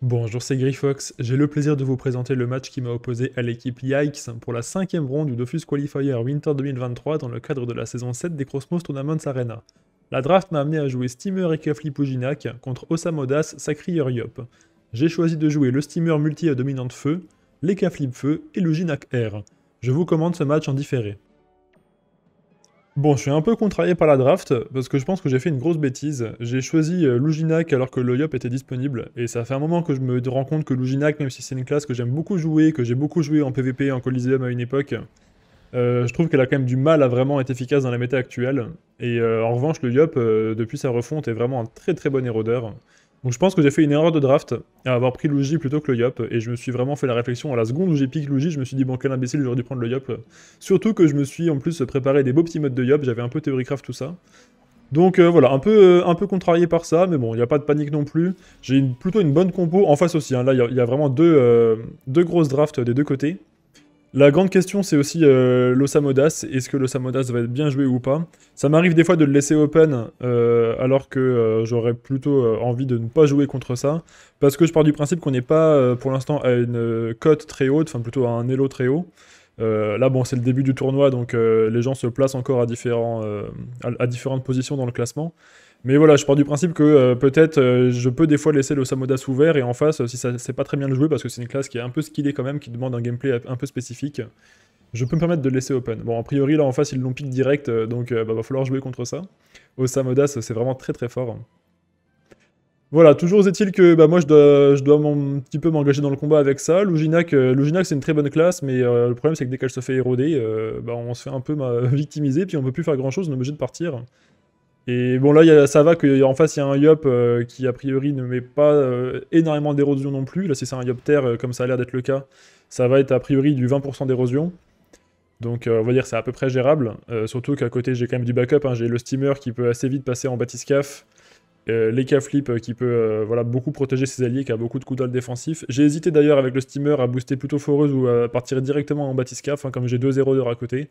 Bonjour, c'est Grifox. J'ai le plaisir de vous présenter le match qui m'a opposé à l'équipe Yikes pour la cinquième ronde du Dofus Qualifier Winter 2023 dans le cadre de la saison 7 des Crossmost Tournaments Arena. La draft m'a amené à jouer Steamer et Kefli Pujinak contre Osamodas, Sakri Yuriop. J'ai choisi de jouer le Steamer multi à dominante feu, les Flip feu et le Jinak air. Je vous commande ce match en différé. Bon, je suis un peu contrarié par la draft, parce que je pense que j'ai fait une grosse bêtise. J'ai choisi euh, Luginac alors que Loyop était disponible, et ça fait un moment que je me rends compte que Luginac, même si c'est une classe que j'aime beaucoup jouer, que j'ai beaucoup joué en PvP, en Coliseum à une époque, euh, je trouve qu'elle a quand même du mal à vraiment être efficace dans la méta actuelle. Et euh, en revanche, le Yop, depuis sa refonte, est vraiment un très très bon érodeur. Donc je pense que j'ai fait une erreur de draft à avoir pris Luigi plutôt que le Yop, et je me suis vraiment fait la réflexion à la seconde où j'ai piqué Luigi, je me suis dit bon quel imbécile j'aurais dû prendre le Yop. Surtout que je me suis en plus préparé des beaux petits modes de Yop, j'avais un peu Theorycraft tout ça. Donc euh, voilà, un peu, euh, un peu contrarié par ça, mais bon, il n'y a pas de panique non plus. J'ai plutôt une bonne compo en face aussi, hein. là il y, a vraiment deux, euh, deux grosses drafts des deux côtés. La grande question, c'est aussi euh, l'Osamodas. Est-ce que l'Osamodas va être bien joué ou pas Ça m'arrive des fois de le laisser open, euh, alors que euh, j'aurais plutôt envie de ne pas jouer contre ça. Parce que je pars du principe qu'on n'est pas, pour l'instant, à une cote très haute, enfin plutôt à un elo très haut. là, bon, c'est le début du tournoi, donc les gens se placent encore à, différents, à différentes positions dans le classement. Mais voilà, je pars du principe que euh, peut-être euh, je peux des fois laisser le Samodas ouvert et en face, si ça c'est pas très bien le jouer parce que c'est une classe qui est un peu skillée quand même, qui demande un gameplay un peu spécifique, je peux me permettre de le laisser open. Bon, a priori là en face ils l'ont pique direct, euh, donc bah, va falloir jouer contre ça. Au Samodas, c'est vraiment très très fort. Voilà, toujours est-il que bah, moi je dois, je dois un petit peu m'engager dans le combat avec ça. Luginak, c'est une très bonne classe, mais le problème c'est que dès qu'elle se fait éroder, bah, on se fait un peu victimiser, puis on peut plus faire grand chose, on est obligé de partir. Et bon, là, ça va qu'en face, il y a un Yop euh, qui, a priori, ne met pas euh, énormément d'érosion non plus. Là, si c'est un Yop terre, euh, comme ça a l'air d'être le cas, ça va être a priori du 20% d'érosion. Donc, on va dire c'est à peu près gérable. surtout qu'à côté, j'ai quand même du backup. Hein. J'ai le steamer qui peut assez vite passer en batiscaf. les K-Flip qui peut voilà, beaucoup protéger ses alliés, qui a beaucoup de coups défensif. J'ai hésité d'ailleurs avec le steamer à booster plutôt foreuse ou à partir directement en batiscaf, hein, comme j'ai deux 0 à côté.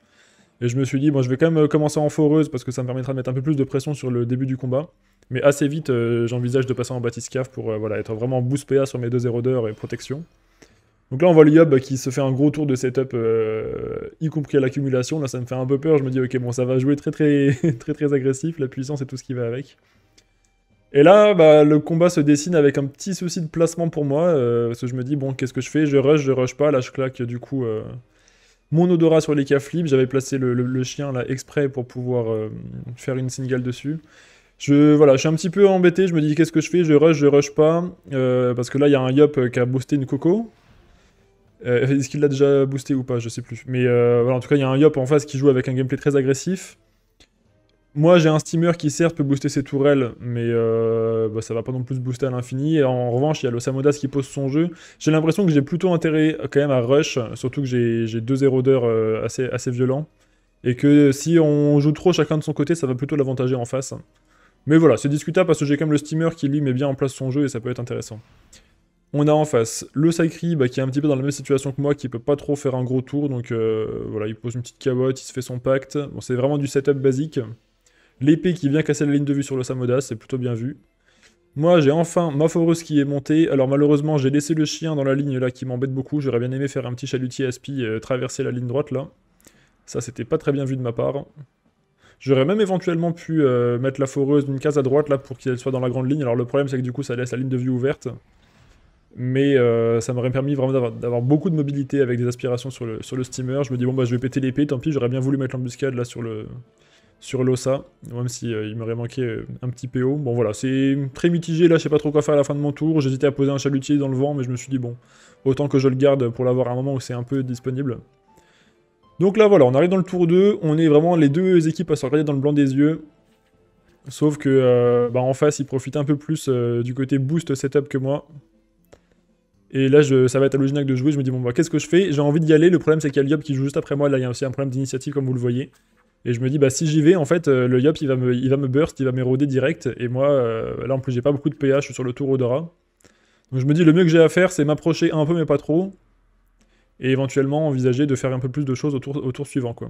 Et je me suis dit, moi, je vais quand même euh, commencer en foreuse parce que ça me permettra de mettre un peu plus de pression sur le début du combat. Mais assez vite, euh, j'envisage de passer en cave pour euh, voilà, être vraiment boost PA sur mes deux érodeurs et protection. Donc là, on voit le qui se fait un gros tour de setup, y compris à l'accumulation. Là, ça me fait un peu peur. Je me dis, ok, bon, ça va jouer très, très, très, très agressif, la puissance et tout ce qui va avec. Et là, bah, le combat se dessine avec un petit souci de placement pour moi. parce que je me dis, bon, qu'est-ce que je fais Je rush, je rush pas. Là, je claque du coup mon odorat sur les cas J'avais placé le, chien là exprès pour pouvoir euh, faire une single dessus. Je, voilà, je suis un petit peu embêté. Je me dis qu'est-ce que je fais Je rush, je rush pas. Euh, parce que là, il y a un Yop euh, qui a boosté une Coco. Est-ce qu'il l'a déjà boosté ou pas Je sais plus. Mais voilà, en tout cas, il y a un Yop en face qui joue avec un gameplay très agressif. Moi, j'ai un steamer qui, certes, peut booster ses tourelles, mais euh, bah, ça va pas non plus booster à l'infini. Et en revanche, il y a le Samodas qui pose son jeu. J'ai l'impression que j'ai plutôt intérêt quand même à rush, surtout que j'ai deux érodeurs euh, assez, assez violents. Et que si on joue trop chacun de son côté, ça va plutôt l'avantager en face. Mais voilà, c'est discutable parce que j'ai quand même le steamer qui, lui, met bien en place son jeu et ça peut être intéressant. On a en face le sacri bah, qui est un petit peu dans la même situation que moi, qui peut pas trop faire un gros tour. Donc euh, voilà, il pose une petite cabotte, il se fait son pacte. Bon, c'est vraiment du setup basique. L'épée qui vient casser la ligne de vue sur le samoda, c'est plutôt bien vu. Moi, j'ai enfin ma foreuse qui est montée. Alors malheureusement, j'ai laissé le chien dans la ligne là qui m'embête beaucoup. J'aurais bien aimé faire un petit chalutier aspi et euh, traverser la ligne droite là. Ça, c'était pas très bien vu de ma part. J'aurais même éventuellement pu euh, mettre la foreuse d'une case à droite là pour qu'elle soit dans la grande ligne. Alors le problème, c'est que du coup, ça laisse la ligne de vue ouverte. Mais euh, ça m'aurait permis vraiment d'avoir beaucoup de mobilité avec des aspirations sur le, sur le steamer. Je me dis, bon, bah je vais péter l'épée, tant pis, j'aurais bien voulu mettre l'embuscade là sur le, sur l'OSA, même si euh, m'aurait manqué euh, un petit PO. Bon voilà, c'est très mitigé, là je sais pas trop quoi faire à la fin de mon tour, j'hésitais à poser un chalutier dans le vent, mais je me suis dit bon, autant que je le garde pour l'avoir à un moment où c'est un peu disponible. Donc là voilà, on arrive dans le tour 2, on est vraiment les deux équipes à se regarder dans le blanc des yeux, sauf que euh, bah, en face ils profitent un peu plus du côté boost setup que moi. Et là, je, ça va être à de jouer. Je me dis, bon, bah, qu'est-ce que je fais J'ai envie d'y aller. Le problème, c'est qu'il y a qui joue juste après moi. Là, il y a aussi un problème d'initiative, comme vous le voyez. Et je me dis, bah, si j'y vais, en fait, euh, le Yop, il va, me, il va me burst, il va m'éroder direct. Et moi, euh, là, en plus, j'ai pas beaucoup de PH, sur le tour Odora. Donc je me dis, le mieux que j'ai à faire, c'est m'approcher un peu, mais pas trop. Et éventuellement envisager de faire un peu plus de choses au tour, suivant, quoi.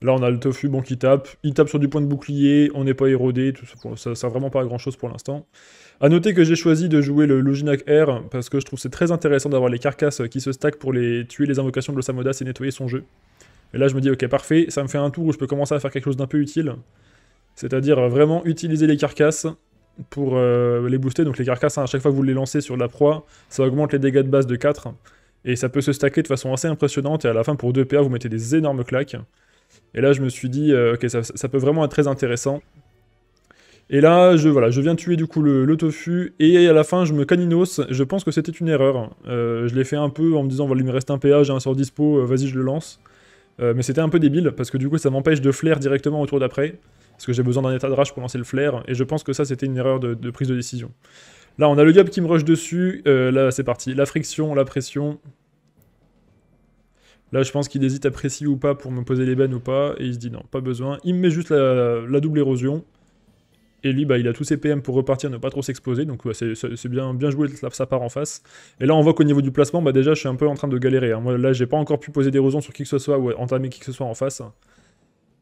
Là, on a le Tofu, bon, qui tape. Il tape sur du point de bouclier, on n'est pas érodé, ça, ça, sert vraiment pas à grand-chose pour l'instant. A noter que j'ai choisi de jouer le Luginac R, parce que je trouve c'est très intéressant d'avoir les carcasses qui se stackent pour les tuer les invocations de Samodas et nettoyer son jeu. Et là, je me dis, ok, parfait, ça me fait un tour où je peux commencer à faire quelque chose d'un peu utile. C'est-à-dire euh, vraiment utiliser les carcasses pour euh, les booster. Donc les carcasses, hein, à chaque fois que vous les lancez sur la proie, ça augmente les dégâts de base de 4. Et ça peut se stacker de façon assez impressionnante. Et à la fin, pour 2 PA, vous mettez des énormes claques. Et là, je me suis dit, euh, ok, ça, peut vraiment être très intéressant. Et là, je, voilà, je viens tuer du coup le, tofu. Et à la fin, je me caninos. Je pense que c'était une erreur. je l'ai fait un peu en me disant, voilà, il me reste un PA, j'ai un sort dispo, vas-y, je le lance. Euh, mais c'était un peu débile, parce que du coup ça m'empêche de flair directement autour d'après, parce que j'ai besoin d'un état de rage pour lancer le flair, et je pense que ça c'était une erreur de, prise de décision. Là on a le gap qui me rush dessus, euh, là c'est parti, la friction, la pression. Là je pense qu'il hésite à préciser ou pas pour me poser les bennes ou pas, et il se dit non, pas besoin. Il me met juste la double érosion, et lui, bah, il a tous ses PM pour repartir, ne pas trop s'exposer. Donc c'est bien, bien joué de sa part en face. Et là, on voit qu'au niveau du placement, bah, déjà, je suis un peu en train de galérer. Hein. Moi, là, j'ai pas encore pu poser des raisons sur qui que ce soit ou entamer qui que ce soit en face.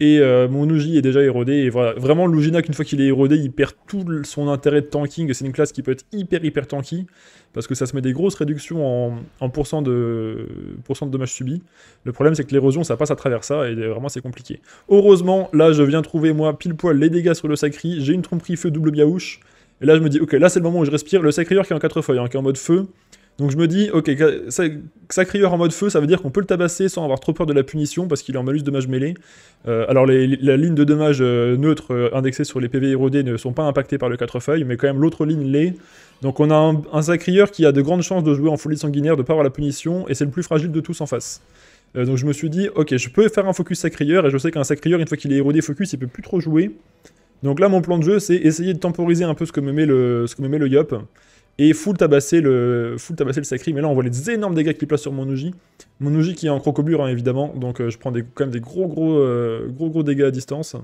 Et euh, mon Uji est déjà érodé. Et voilà. Vraiment, l'Ujinak une fois qu'il est érodé, il perd tout son intérêt de tanking. C'est une classe qui peut être hyper, hyper tanky. Parce que ça se met des grosses réductions en, pourcent, de, de dommages subis. Le problème, c'est que l'érosion, ça passe à travers ça. Et vraiment, c'est compliqué. Heureusement, là, je viens trouver, moi, pile poil les dégâts sur le Sacri. J'ai une tromperie feu double biaouche. Et là, je me dis, ok, là, c'est le moment où je respire. Le Sacrieur qui est en 4 feuilles, hein, qui est en mode feu. Donc je me dis, ok, Sacrieur en mode feu, ça veut dire qu'on peut le tabasser sans avoir trop peur de la punition parce qu'il est en malus dommage mêlé. Euh, alors les, la ligne de dommage euh, neutre euh, indexée sur les PV érodés ne sont pas impactées par le 4 feuilles, mais quand même l'autre ligne l'est. Donc on a un, Sacrieur qui a de grandes chances de jouer en folie sanguinaire, de pas avoir la punition, et c'est le plus fragile de tous en face. donc je me suis dit, ok, je peux faire un focus Sacrieur, et je sais qu'un Sacrieur, une fois qu'il est érodé focus, il peut plus trop jouer. Donc là, mon plan de jeu, c'est essayer de temporiser un peu ce que me met le, ce que me met le Yop et full tabasser le, full tabasser le Sacri. Mais là, on voit les énormes dégâts qu'il place sur mon ouji, Mon ouji qui est en crocobure, hein, évidemment. Donc, euh, je prends des, quand même des gros, gros, euh, gros, gros dégâts à distance.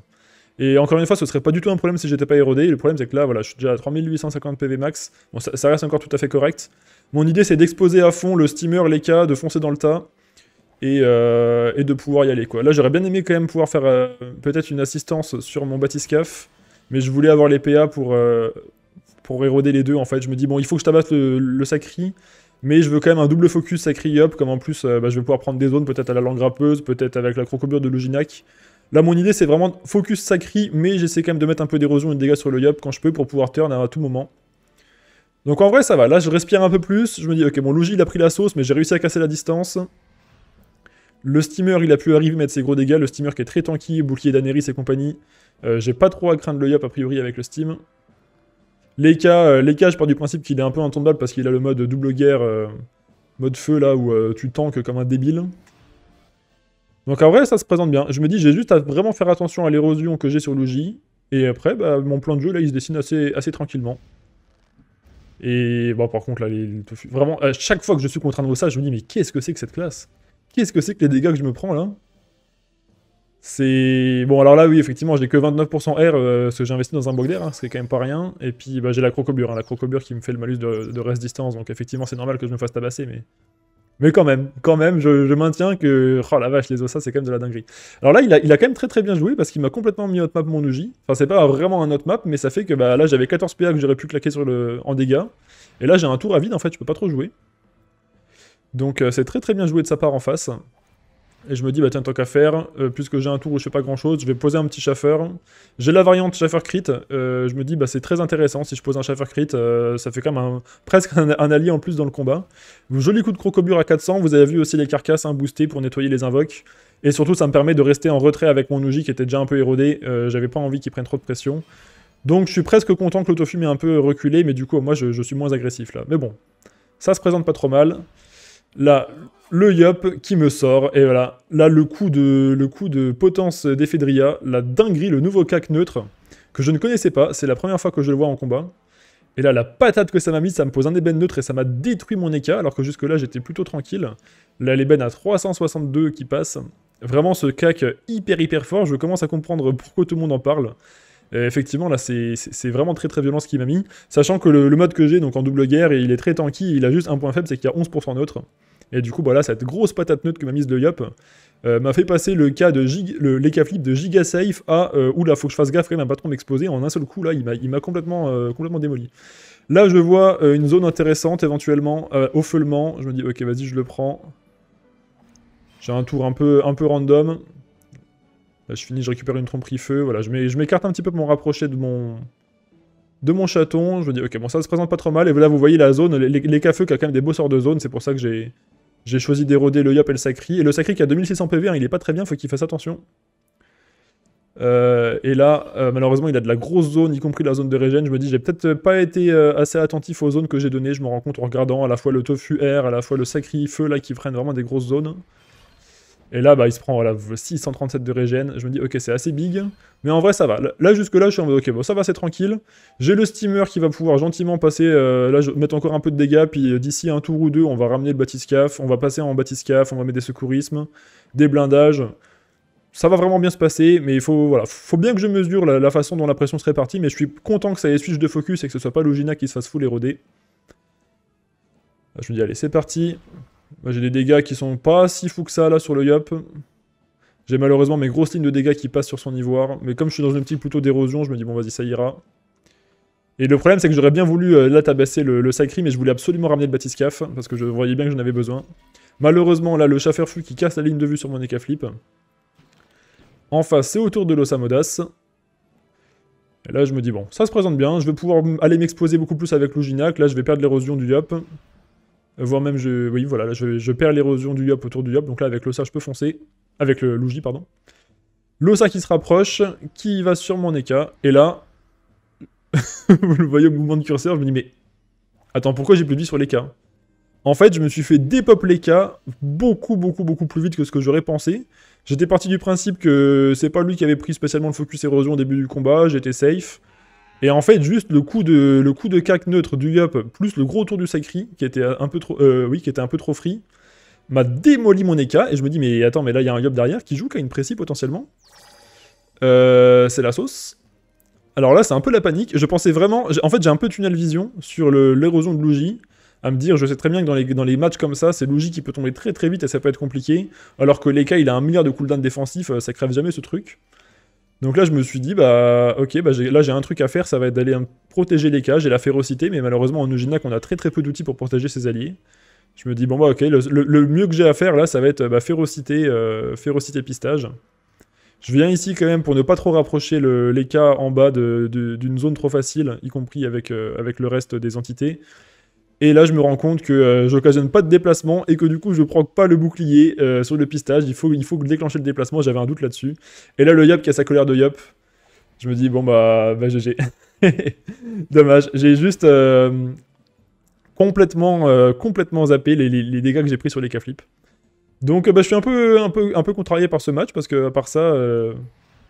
Et encore une fois, ce serait pas du tout un problème si j'étais pas érodé. Le problème, c'est que là, voilà, je suis déjà à 3850 PV max. Bon, ça, reste encore tout à fait correct. Mon idée, c'est d'exposer à fond le steamer, les cas, de foncer dans le tas. Et, euh, et de pouvoir y aller, quoi. Là, j'aurais bien aimé quand même pouvoir faire peut-être une assistance sur mon batiscaf. Mais je voulais avoir les PA pour pour éroder les deux en fait. Je me dis, bon, il faut que je tabasse le, Sacri, mais je veux quand même un double focus Sacri yop comme en plus euh, bah, je vais pouvoir prendre des zones peut-être à la langue grappeuse, peut-être avec la crocobure de Loginac. Là, mon idée, c'est vraiment focus Sacri, mais j'essaie quand même de mettre un peu d'érosion et de dégâts sur le Yop quand je peux pour pouvoir turn à tout moment. Donc en vrai, ça va. Là, je respire un peu plus. Je me dis, ok, mon Logi, il a pris la sauce, mais j'ai réussi à casser la distance. Le steamer, il a pu arriver mettre ses gros dégâts. Le steamer qui est très tanky, bouclier d'Aneris et compagnie. Euh, j'ai pas trop à craindre le Yop a priori avec le steam. Les cas euh, je pars du principe qu'il est un peu intombable parce qu'il a le mode double guerre, euh, mode feu là où euh, tu tankes comme un débile. Donc en vrai, ça se présente bien. Je me dis, j'ai juste à vraiment faire attention à l'érosion que j'ai sur l'OJ. Et après, bah, mon plan de jeu, là, il se dessine assez, assez tranquillement. Et bon, par contre, là, les, Vraiment, à chaque fois que je suis contre un de ça, je me dis, mais qu'est-ce que c'est que cette classe Qu'est-ce que c'est que les dégâts que je me prends, là c'est bon, alors là, oui, effectivement, j'ai que 29% R, euh, parce que j'ai investi dans un bog d'air, hein, ce qui est quand même pas rien. Et puis, bah, j'ai la crocobure, hein. la crocobure qui me fait le malus de, de reste distance. Donc, effectivement, c'est normal que je me fasse tabasser, mais. Mais quand même, quand même, je, maintiens que. Oh la vache, les ça c'est quand même de la dinguerie. Alors là, il a, quand même très très bien joué parce qu'il m'a complètement mis map mon Uji. Enfin, c'est pas vraiment un map, mais ça fait que bah, là, j'avais 14 PA que j'aurais pu claquer sur le... en dégâts. Et là, j'ai un tour à vide, en fait, je peux pas trop jouer. Donc, euh, c'est très très bien joué de sa part en face. Et je me dis, bah tiens, tant qu'à faire, euh, puisque j'ai un tour où je sais pas grand chose, je vais poser un petit chaffeur. J'ai la variante chaffeur crit. Euh, je me dis, bah c'est très intéressant. Si je pose un chaffeur crit, euh, ça fait quand même presque un, allié en plus dans le combat. Joli coup de crocobure à 400. Vous avez vu aussi les carcasses hein, boostées pour nettoyer les invoques. Et surtout, ça me permet de rester en retrait avec mon ouji qui était déjà un peu érodé. J'avais pas envie qu'il prenne trop de pression. Donc je suis presque content que l'autofume ait un peu reculé, mais du coup, moi, je suis moins agressif là. Mais bon, ça se présente pas trop mal. Là, le Yop qui me sort, et voilà, là le coup de, le coup de potence d'Ephedria, la dinguerie, le nouveau cac neutre, que je ne connaissais pas, c'est la première fois que je le vois en combat. Et là, la patate que ça m'a mis ça me pose un ébène neutre et ça m'a détruit mon éca, alors que jusque-là, j'étais plutôt tranquille. Là, l'ébène à 362 qui passe. Vraiment, ce cac hyper hyper fort, je commence à comprendre pourquoi tout le monde en parle. effectivement, là, c'est vraiment très très violent ce qu'il m'a mis. Sachant que le, mode que j'ai, donc en double guerre, il est très tanky, il a juste un point faible, c'est qu'il y a 11% neutre. Et du coup, voilà, cette grosse patate neutre que m'a mise le Yop euh, m'a fait passer le cas de l'écaflip de Gigasafe à euh, oula, faut que je fasse gaffe, a un patron m'exposé En un seul coup, là, il m'a euh, complètement, démoli. Là, je vois une zone intéressante éventuellement au feulement. Je me dis, ok, vas-y, je le prends. J'ai un tour un peu, random. Là, je finis, je récupère une tromperie feu. Voilà, je m'écarte un petit peu pour me rapprocher de mon, de mon chaton. Je me dis, ok, bon, ça se présente pas trop mal. Et là, vous voyez la zone, les, les, qui a quand même des beaux sorts de zone. C'est pour ça que j'ai j'ai choisi d'éroder le Yop et le Sacri. Et le Sacri qui a 2600 PV, hein, il est pas très bien, faut qu'il fasse attention. Euh, et là, euh, malheureusement, il a de la grosse zone, y compris la zone de régène. Je me dis, j'ai peut-être pas été euh, assez attentif aux zones que j'ai données. Je me rends compte en regardant à la fois le Tofu Air, à la fois le Sacri Feu, là, qui prennent vraiment des grosses zones. Et là, bah, il se prend 637 de régène. Je me dis, ok, c'est assez big. Mais en vrai, ça va. Là, jusque-là, je suis en mode, ok, bon, ça va, c'est tranquille. J'ai le steamer qui va pouvoir gentiment passer. Euh, là, je mettre encore un peu de dégâts. Puis euh, d'ici un tour ou deux, on va ramener le batiscaf. On va passer en batiscaf. On va mettre des secourismes, des blindages. Ça va vraiment bien se passer. Mais il faut, voilà, faut bien que je mesure la, façon dont la pression se partie. Mais je suis content que ça ait switch de focus et que ce soit pas Logina qui se fasse full éroder. Je me dis, allez, c'est parti j'ai des dégâts qui sont pas si fous que ça là sur le Yop. J'ai malheureusement mes grosses lignes de dégâts qui passent sur son ivoire. Mais comme je suis dans une petit plutôt d'érosion, je me dis bon vas-y ça ira. Et le problème c'est que j'aurais bien voulu euh, là tabasser le, le sacri, mais je voulais absolument ramener le batiscaf, parce que je voyais bien que j'en avais besoin. Malheureusement là le chafferfu qui casse la ligne de vue sur mon Ekaflip. En face c'est autour de l'osamodas. Et là je me dis bon ça se présente bien, je vais pouvoir aller m'exposer beaucoup plus avec l'ouginac, là je vais perdre l'érosion du Yop voire même, je, oui, voilà, là, je, perds l'érosion du yop autour du yop, donc là, avec l'ossa, je peux foncer, avec le louji, pardon. L'ossa qui se rapproche, qui va sur mon Eka, et là, vous le voyez au mouvement de curseur, je me dis, mais attends, pourquoi j'ai plus de vie sur l'Eka En fait, je me suis fait dépop l'Eka beaucoup, beaucoup, beaucoup plus vite que ce que j'aurais pensé. J'étais parti du principe que c'est pas lui qui avait pris spécialement le focus érosion au début du combat, j'étais safe. Et en fait, juste le coup de, le coup de cac neutre du Yop, plus le gros tour du Sacri, qui était un peu trop, euh, oui, qui était un peu trop free, m'a démoli mon Eka, et je me dis, mais attends, mais là, il y a un Yop derrière qui joue qu'à une précis potentiellement. Euh, c'est la sauce. Alors là, c'est un peu la panique. Je pensais vraiment... En fait, j'ai un peu tunnel vision sur l'érosion de Luigi, à me dire, je sais très bien que dans les, dans les matchs comme ça, c'est Luigi qui peut tomber très très vite et ça peut être compliqué, alors que l'Eka, il a un milliard de cooldown défensif, euh, ça crève jamais ce truc. Donc là, je me suis dit, bah, ok, bah, là, j'ai un truc à faire, ça va être d'aller protéger les cages et la férocité, mais malheureusement, en Euginac, on a très très peu d'outils pour protéger ses alliés. Je me dis, bon, bah, ok, le, mieux que j'ai à faire, là, ça va être bah, férocité, euh, férocité pistage. Je viens ici quand même pour ne pas trop rapprocher le, les cas en bas d'une zone trop facile, y compris avec, euh, avec le reste des entités. Et là, je me rends compte que euh, j'occasionne pas de déplacement et que du coup, je prends pas le bouclier euh, sur le pistage. Il faut, il faut déclencher le déplacement, j'avais un doute là-dessus. Et là, le Yop qui a sa colère de Yop, je me dis, bon bah, GG. Bah, Dommage, j'ai juste euh, complètement, complètement zappé les, dégâts que j'ai pris sur les k flips Donc bah, je suis un peu, un, peu, un peu contrarié par ce match parce que, à part ça.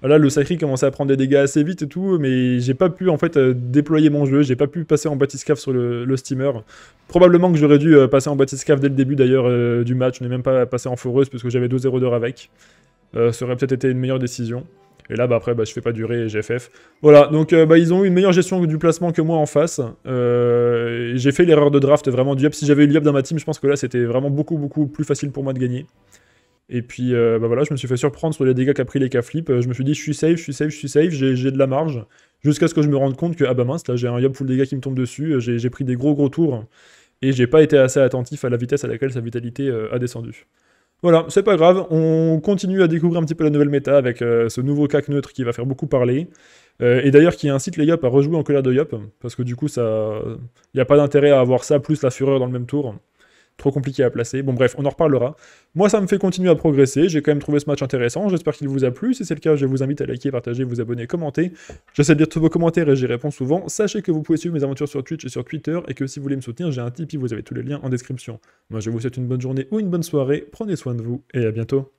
Ah, là, le Sacri commençait à prendre des dégâts assez vite et tout, mais j'ai pas pu en fait euh, déployer mon jeu, j'ai pas pu passer en cave sur le, steamer. Probablement que j'aurais dû euh, passer en cave dès le début d'ailleurs euh, du match, je n'ai même pas passé en Foreuse parce que j'avais 2-0 d'heure avec. ça aurait peut-être été une meilleure décision. Et là, bah, après, bah, je fais pas durer GFF. Voilà, donc bah, ils ont eu une meilleure gestion du placement que moi en face. j'ai fait l'erreur de draft vraiment du up. Si j'avais eu up dans ma team, je pense que là, c'était vraiment beaucoup, beaucoup plus facile pour moi de gagner. Et puis euh, bah voilà, je me suis fait surprendre sur les dégâts qu'a pris les cas flip. Euh, je me suis dit, je suis safe, je suis safe, je suis safe, j'ai de la marge. Jusqu'à ce que je me rende compte que, ah bah mince, là j'ai un Yop full dégâts qui me tombe dessus, euh, j'ai pris des gros gros tours. Et j'ai pas été assez attentif à la vitesse à laquelle sa vitalité a descendu. Voilà, c'est pas grave, on continue à découvrir un petit peu la nouvelle méta avec ce nouveau cac neutre qui va faire beaucoup parler. et d'ailleurs qui incite les Yop à rejouer en colère de Yop, parce que du coup, il n'y a pas d'intérêt à avoir ça plus la fureur dans le même tour. Trop compliqué à placer. Bon, bref, on en reparlera. Moi, ça me fait continuer à progresser. J'ai quand même trouvé ce match intéressant. J'espère qu'il vous a plu. Si c'est le cas, je vous invite à liker, partager, vous abonner, commenter. J'essaie de lire tous vos commentaires et j'y réponds souvent. Sachez que vous pouvez suivre mes aventures sur Twitch et sur Twitter et que si vous voulez me soutenir, j'ai un Tipeee. Vous avez tous les liens en description. Moi, je vous souhaite une bonne journée ou une bonne soirée. Prenez soin de vous et à bientôt.